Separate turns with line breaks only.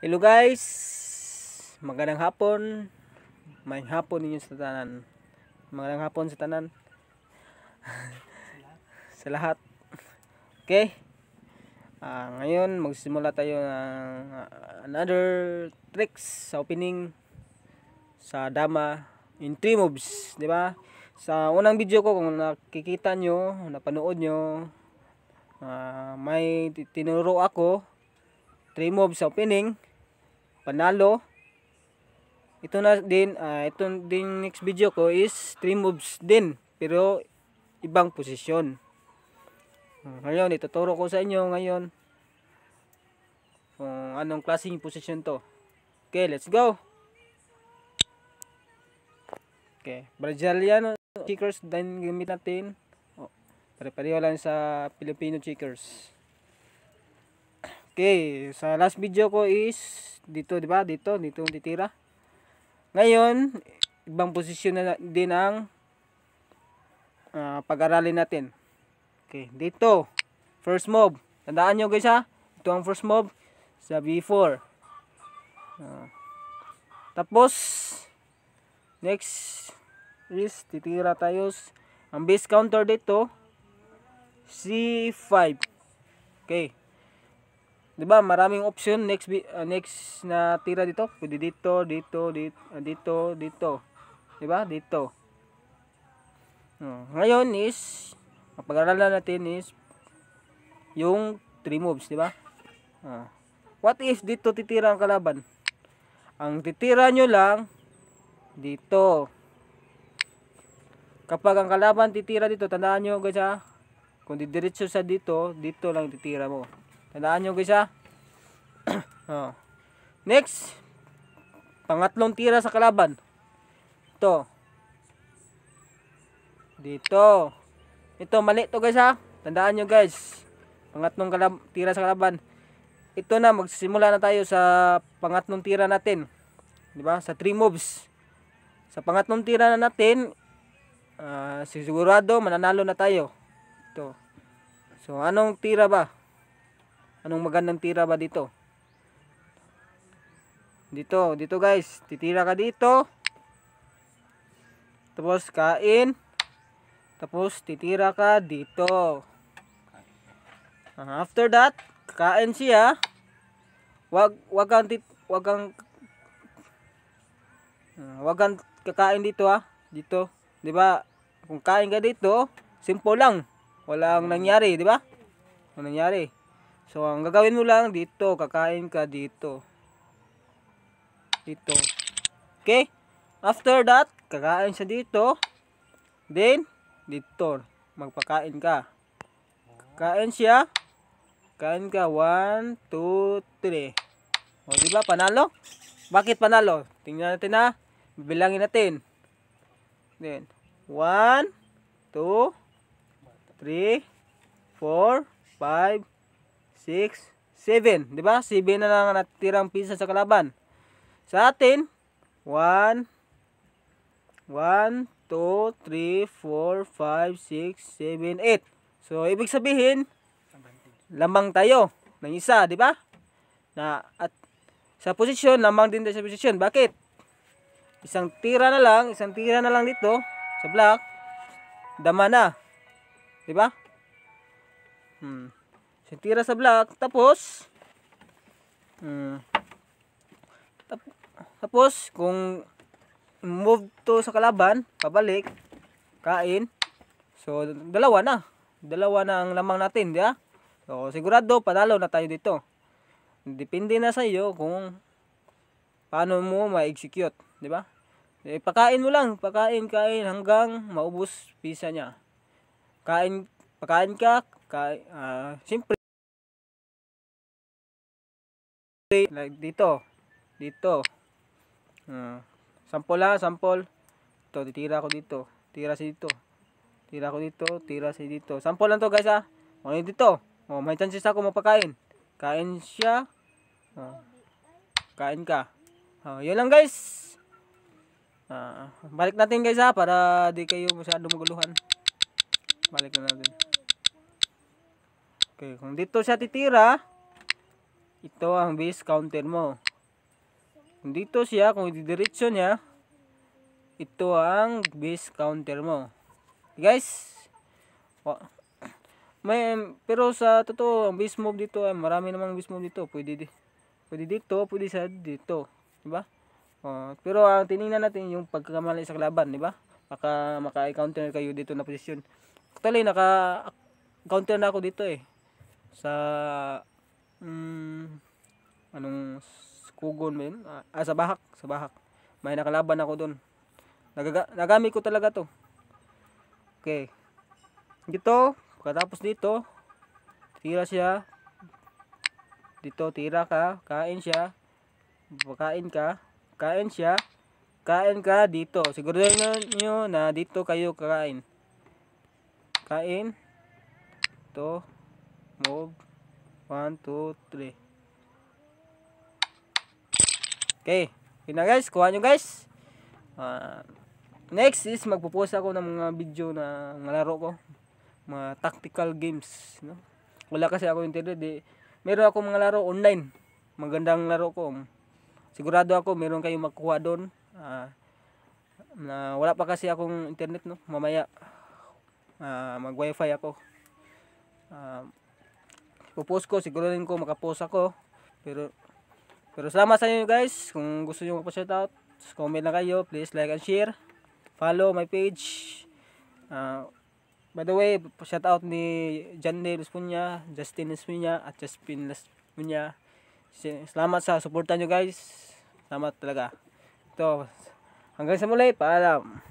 Hello guys, magandang hapon. May hapon ninyo sa tanan. Magandang hapon sa tanan. sa lahat. Okay. Uh, ngayon magsisimula tayo ng uh, another tricks sa opening sa dama in 3 moves, di ba? Sa unang video ko kung nakikita nyo, napanood nyo, uh, may tinuro ako 3 moves sa opening panalo ito na din uh, ito din next video ko is 3 moves din pero ibang posisyon ah, ngayon ituturo ko sa inyo ngayon kung anong klaseng posisyon to okay let's go okay Brazilian checkers din gamit natin oh, pare-pareho lang sa Filipino checkers Okay, sa last video ko is dito, 'di ba? Dito, dito titira. Ngayon, ibang posisyon na din ang uh, pag-aralin natin. Okay, dito. First move. Tandaan nyo guys ha. Ito ang first move sa B4. Uh, ah. tapos, next is titira tayo. Ang base counter dito, C5. Okay. 'Di ba? Maraming option next uh, next na tira dito. Pwede dito, dito, dito, ah, dito, dito. 'Di ba? Dito. Uh, ngayon is pag-aralan natin is yung 3 moves, 'di ba? Uh, what if dito titira ang kalaban? Ang titira nyo lang dito. Kapag ang kalaban titira dito, tandaan nyo guys ha, kung didiretso sa dito, dito lang titira mo. Tandaan nyo guys ha. oh. Next. Pangatlong tira sa kalaban. Ito. Dito. Ito, mali to guys ha. Tandaan nyo guys. Pangatlong tira sa kalaban. Ito na, magsisimula na tayo sa pangatlong tira natin. Di ba? Sa 3 moves. Sa pangatlong tira na natin, uh, sigurado mananalo na tayo. Ito. So, anong tira ba? Anong magandang tira ba dito? Dito, dito guys. Titira ka dito. Tapos kain. Tapos titira ka dito. And after that, kain siya. Wag wag kang tit, wag kang ah, wag kang kakain dito ah. Dito, 'di ba? Kung kain ka dito, simple lang. Walang nangyari, 'di ba? Walang nangyari. So, ang gagawin mo lang dito, kakain ka dito. Dito. Okay? After that, kakain siya dito. Then, dito. Magpakain ka. Kain siya. Kain ka. 1, 2, 3. O, diba? Panalo? Bakit panalo? Tingnan natin na. Bilangin natin. Then, 1, 2, 3, 4, 5, 6, 7. Di ba? 7 na lang natirang pisa sa kalaban. Sa atin, 1, 1, 2, 3, 4, 5, 6, 7, 8. So, ibig sabihin, lamang tayo ng isa, di ba? Na, at sa posisyon, lamang din tayo sa posisyon. Bakit? Isang tira na lang, isang tira na lang dito, sa black, dama na. Di ba? Hmm. Sintira sa black. Tapos, um, tap tapos, kung move to sa kalaban, pabalik, kain. So, dalawa na. Dalawa na ang lamang natin, di ba? So, sigurado, panalo na tayo dito. Depende na sa iyo kung paano mo ma-execute, di ba? Eh, pakain mo lang, pakain, kain hanggang maubos pisa niya. Kain, pakain ka, kain, uh, siyempre, like dito dito uh, ah, sample ha ah, sample ito titira ako dito tira si dito tira ako dito tira si dito sample lang to guys ha ah. o yun dito o oh, may chances ako mapakain kain siya uh, kain ka o yun lang guys uh, balik natin guys ha para di kayo masyado maguluhan balik na natin okay kung dito siya titira ito ang base counter mo. Dito siya, kung didiretso niya, ito ang base counter mo. Guys, may, pero sa totoo, ang base move dito, ay eh, marami namang base move dito. Pwede, pwede dito, pwede sa dito. di ba pero ang ah, tiningnan natin yung pagkakamali sa kalaban, di diba? Maka, maka-counter kayo dito na posisyon. Actually, naka-counter na ako dito eh. Sa mm, anong kugon ba yun? Ah, ah, sa bahak, sa bahak. May nakalaban ako doon. Nagaga nagamit ko talaga to. Okay. Dito, pagkatapos dito, tira siya. Dito, tira ka, kain siya. Pagkain ka, kain siya. Kain ka dito. Siguraduhin niyo na dito kayo kakain. Kain. To move 1, 2, 3. Okay. Okay na guys. Kuha nyo guys. Uh, next is magpo-post ako ng mga video na nalaro ko. Mga tactical games. No? Wala kasi ako internet. Eh. Meron ako mga laro online. Magandang laro ko. Sigurado ako meron kayong makuha doon. Uh, na wala pa kasi akong internet no mamaya uh, ah, mag wifi ako uh, pupost ko. Sigurahin ko makapost ako. Pero, pero salamat sa inyo guys. Kung gusto nyo magpa-shoutout, comment na kayo. Please like and share. Follow my page. Uh, by the way, shoutout ni Janne Luspunya, Justin Luspunya, at Jaspin Luspunya. Salamat sa suporta nyo guys. Salamat talaga. Ito, hanggang sa muli. Paalam.